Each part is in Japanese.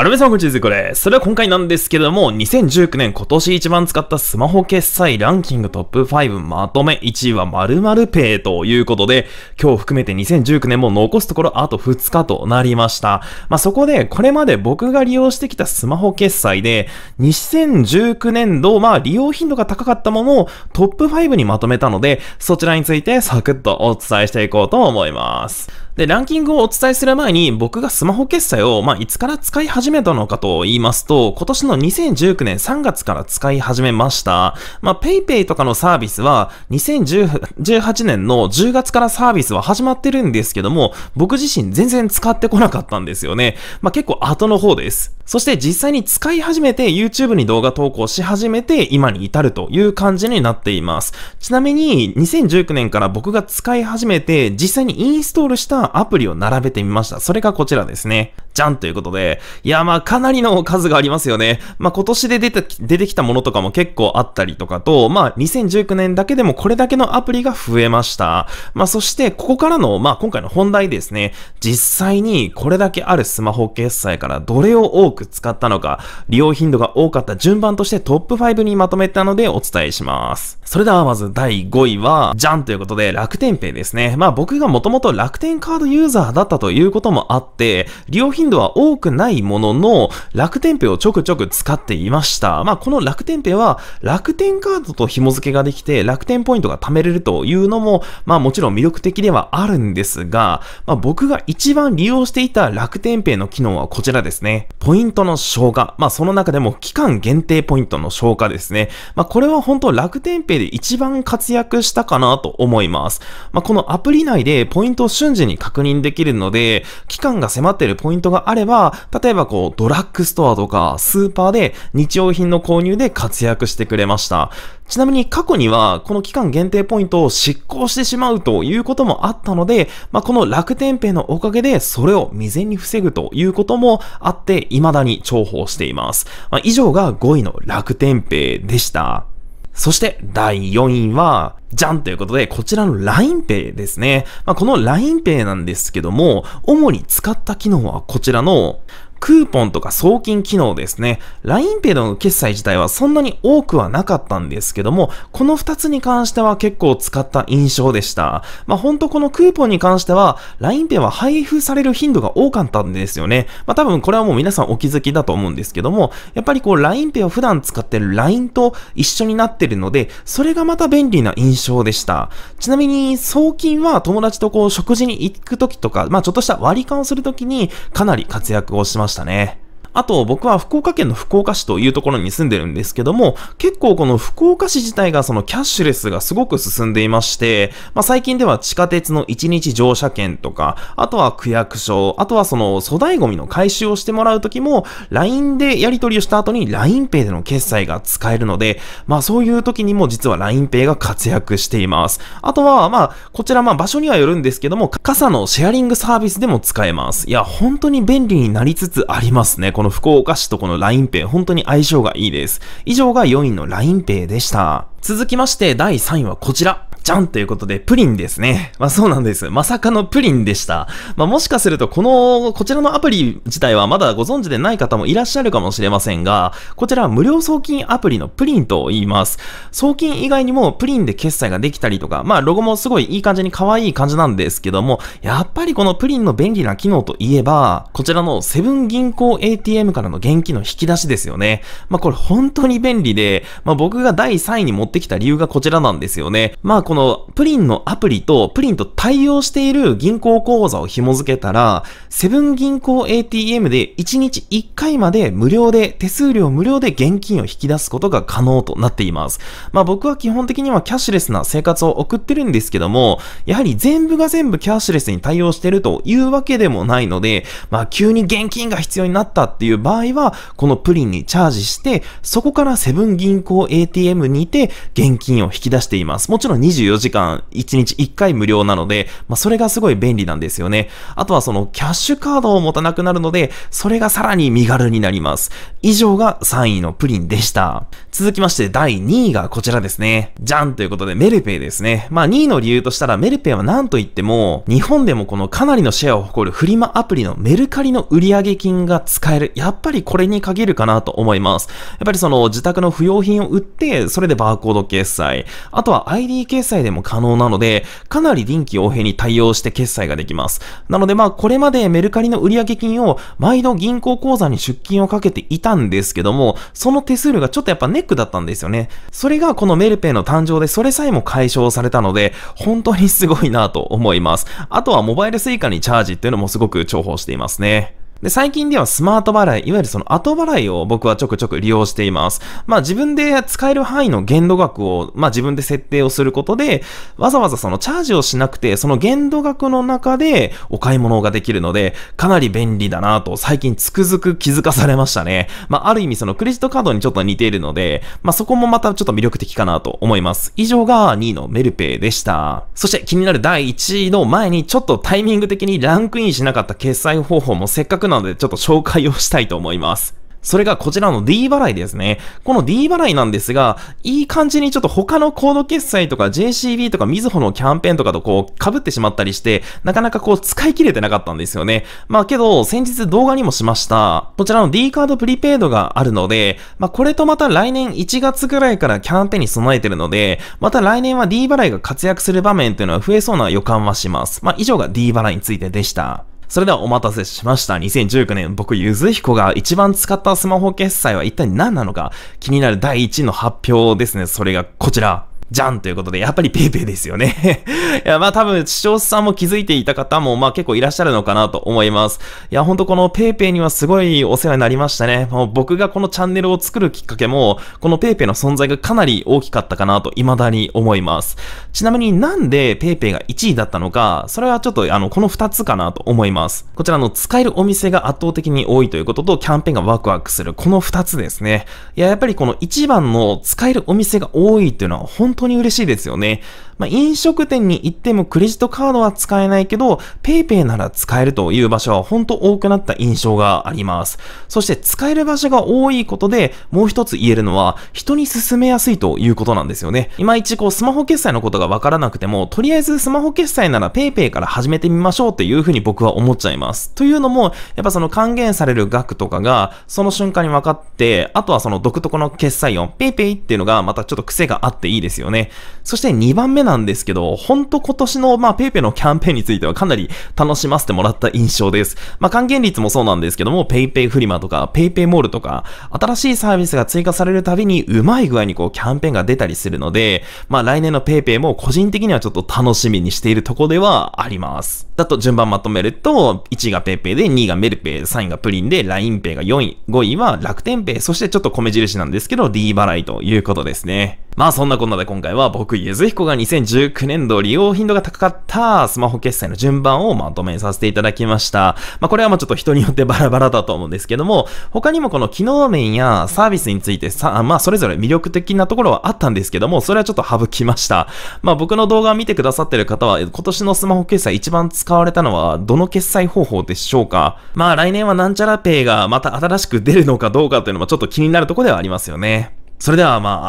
アルベさんこんにちは、これ。それは今回なんですけれども、2019年今年一番使ったスマホ決済ランキングトップ5まとめ1位は〇〇ペイということで、今日含めて2019年も残すところあと2日となりました。まあ、そこで、これまで僕が利用してきたスマホ決済で、2019年度、まあ、利用頻度が高かったものをトップ5にまとめたので、そちらについてサクッとお伝えしていこうと思います。で、ランキングをお伝えする前に僕がスマホ決済を、まあ、いつから使い始めたのかと言いますと、今年の2019年3月から使い始めました。まあ、PayPay とかのサービスは2018年の10月からサービスは始まってるんですけども、僕自身全然使ってこなかったんですよね。まあ、結構後の方です。そして実際に使い始めて YouTube に動画投稿し始めて今に至るという感じになっています。ちなみに2019年から僕が使い始めて実際にインストールしたアプリを並べてみました。それがこちらですね。じゃんということで、いや、まあ、かなりの数がありますよね。まあ、今年で出て、出てきたものとかも結構あったりとかと、まあ、2019年だけでもこれだけのアプリが増えました。まあ、そして、ここからの、まあ、今回の本題ですね。実際にこれだけあるスマホ決済からどれを多く使ったのか、利用頻度が多かった順番としてトップ5にまとめたのでお伝えします。それではまず第5位は、じゃんということで楽天ペイですね。まあ僕がもともと楽天カードユーザーだったということもあって、利用頻度は多くないものの、楽天ペイをちょくちょく使っていました。まあ、この楽天ペイは、楽天カードと紐付けができて、楽天ポイントが貯めれるというのも、まあ、もちろん魅力的ではあるんですが、まあ、僕が一番利用していた楽天ペイの機能はこちらですね。ポイントの消化。まあ、その中でも期間限定ポイントの消化ですね。まあ、これは本当楽天ペイで一番活躍したかなと思います。まあ、このアプリ内でポイントを瞬時に確認できるので、期間が迫っているポイントがあれば、例えばこう、ドラッグストアとかスーパーで日用品の購入で活躍してくれました。ちなみに過去には、この期間限定ポイントを失効してしまうということもあったので、まあ、この楽天ペイのおかげで、それを未然に防ぐということもあって、未だに重宝しています。まあ、以上が5位の楽天ペイでした。そして第4位は、じゃんということで、こちらの LINEPay ですね。まあ、この LINEPay なんですけども、主に使った機能はこちらのクーポンとか送金機能ですね。LINEPay の決済自体はそんなに多くはなかったんですけども、この2つに関しては結構使った印象でした。まあ、ほんとこのクーポンに関しては、LINEPay は配布される頻度が多かったんですよね。まあ、多分これはもう皆さんお気づきだと思うんですけども、やっぱりこう LINEPay を普段使ってる LINE と一緒になってるので、それがまた便利な印象でした。ちなみに、送金は友達とこう食事に行くときとか、まあ、ちょっとした割り勘をするときにかなり活躍をしました。ましたね。あと僕は福岡県の福岡市というところに住んでるんですけども、結構この福岡市自体がそのキャッシュレスがすごく進んでいまして、まあ、最近では地下鉄の1日乗車券とか、あとは区役所、あとはその粗大ゴミの回収をしてもらうときも、LINE でやり取りをした後に LINEPay での決済が使えるので、まあそういう時にも実は LINEPay が活躍しています。あとは、まあ、こちらまあ場所にはよるんですけども、傘のシェアリングサービスでも使えます。いや、本当に便利になりつつありますね、この福岡市とこの l i n e イ本当に相性がいいです。以上が4位の l i n e イでした。続きまして、第3位はこちら。じゃんということで、プリンですね。まあそうなんです。まさかのプリンでした。まあもしかすると、この、こちらのアプリ自体はまだご存知でない方もいらっしゃるかもしれませんが、こちらは無料送金アプリのプリンと言います。送金以外にもプリンで決済ができたりとか、まあロゴもすごいいい感じに可愛い感じなんですけども、やっぱりこのプリンの便利な機能といえば、こちらのセブン銀行 ATM からの現金の引き出しですよね。まあこれ本当に便利で、まあ僕が第3位に持ってきた理由がこちらなんですよね。まあこのプリンのアプリとプリンと対応している銀行口座を紐付けたら、セブン銀行 ATM で1日1回まで無料で、手数料無料で現金を引き出すことが可能となっています。まあ僕は基本的にはキャッシュレスな生活を送ってるんですけども、やはり全部が全部キャッシュレスに対応してるというわけでもないので、まあ急に現金が必要になったっていう場合は、このプリンにチャージして、そこからセブン銀行 ATM にて現金を引き出しています。もちろん24時間1日1回無料なので、まあ、それがすごい便利なんですよね。あとはそのキャッシュカードを持たなくなるので、それがさらに身軽になります。以上が3位のプリンでした。続きまして第2位がこちらですね。じゃんということでメルペイですね。まあ2位の理由としたらメルペイは何と言っても、日本でもこのかなりのシェアを誇るフリマアプリのメルカリの売上金が使える。やっぱりこれに限るかなと思います。やっぱりその自宅の不要品を売って、それでバーコード決済。あとは ID 決済でも可能なので、かなり臨機応変に対応して決済ができます。なのでまあこれまでメルカリの売上金を毎度銀行口座に出金をかけていたんですけども、その手数料がちょっとやっぱネックだったんですよね。それがこのメルペイの誕生でそれさえも解消されたので、本当にすごいなと思います。あとはモバイル suica にチャージっていうのもすごく重宝していますね。で、最近ではスマート払い、いわゆるその後払いを僕はちょくちょく利用しています。まあ自分で使える範囲の限度額を、まあ自分で設定をすることで、わざわざそのチャージをしなくて、その限度額の中でお買い物ができるので、かなり便利だなと最近つくづく気づかされましたね。まあある意味そのクレジットカードにちょっと似ているので、まあそこもまたちょっと魅力的かなと思います。以上が2位のメルペイでした。そして気になる第1位の前にちょっとタイミング的にランクインしなかった決済方法もせっかくなのでちょっと紹介をしたいと思います。それがこちらの D 払いですね。この D 払いなんですが、いい感じにちょっと他のコード決済とか JCB とかみずほのキャンペーンとかとこう被ってしまったりして、なかなかこう使い切れてなかったんですよね。まあけど、先日動画にもしました。こちらの D カードプリペイドがあるので、まあこれとまた来年1月ぐらいからキャンペーンに備えてるので、また来年は D 払いが活躍する場面っていうのは増えそうな予感はします。まあ以上が D 払いについてでした。それではお待たせしました。2019年、僕、ゆずひこが一番使ったスマホ決済は一体何なのか、気になる第1位の発表ですね。それがこちら。じゃんということで、やっぱり PayPay ですよね いや、まあ多分、視聴者さんも気づいていた方も、まあ結構いらっしゃるのかなと思います。いや、ほんとこの PayPay にはすごいお世話になりましたね。もう僕がこのチャンネルを作るきっかけも、この PayPay の存在がかなり大きかったかなと未だに思います。ちなみになんで PayPay が1位だったのか、それはちょっとあの、この2つかなと思います。こちらの使えるお店が圧倒的に多いということと、キャンペーンがワクワクする、この2つですね。いや、やっぱりこの1番の使えるお店が多いっていうのは当に嬉しいですよね。まあ、飲食店に行ってもクレジットカードは使えないけど、PayPay なら使えるという場所は本当多くなった印象があります。そして使える場所が多いことで、もう一つ言えるのは、人に勧めやすいということなんですよね。いまいちこうスマホ決済のことがわからなくても、とりあえずスマホ決済なら PayPay から始めてみましょうっていうふうに僕は思っちゃいます。というのも、やっぱその還元される額とかが、その瞬間に分かって、あとはその独特の決済音、PayPay っていうのがまたちょっと癖があっていいですよね。ね。そして2番目なんですけど、ほんと今年の、まあ、ペイペイのキャンペーンについてはかなり楽しませてもらった印象です。まあ、還元率もそうなんですけども、ペイペイフリマとか、ペイペイモールとか、新しいサービスが追加されるたびに、うまい具合にこう、キャンペーンが出たりするので、まあ、来年のペイペイも個人的にはちょっと楽しみにしているとこではあります。だと順番まとめると、1位がペイペイで、2位がメルペイ、3位がプリンで、LINEPay が4位、5位は楽天ペイ、そしてちょっと米印なんですけど、D 払いということですね。まあそんなこんなで今回は僕、ゆずひこが2019年度利用頻度が高かったスマホ決済の順番をまとめさせていただきました。まあこれはまあちょっと人によってバラバラだと思うんですけども、他にもこの機能面やサービスについてさ、まあそれぞれ魅力的なところはあったんですけども、それはちょっと省きました。まあ僕の動画を見てくださってる方は、今年のスマホ決済一番使われたのはどの決済方法でしょうかまあ来年はなんちゃらペイがまた新しく出るのかどうかというのもちょっと気になるところではありますよね。それではまあ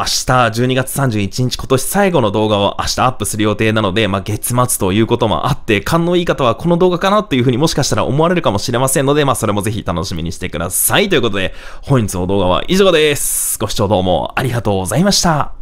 明日12月31日今年最後の動画を明日アップする予定なのでまあ月末ということもあって勘のいい方はこの動画かなというふうにもしかしたら思われるかもしれませんのでまあそれもぜひ楽しみにしてください。ということで本日の動画は以上です。ご視聴どうもありがとうございました。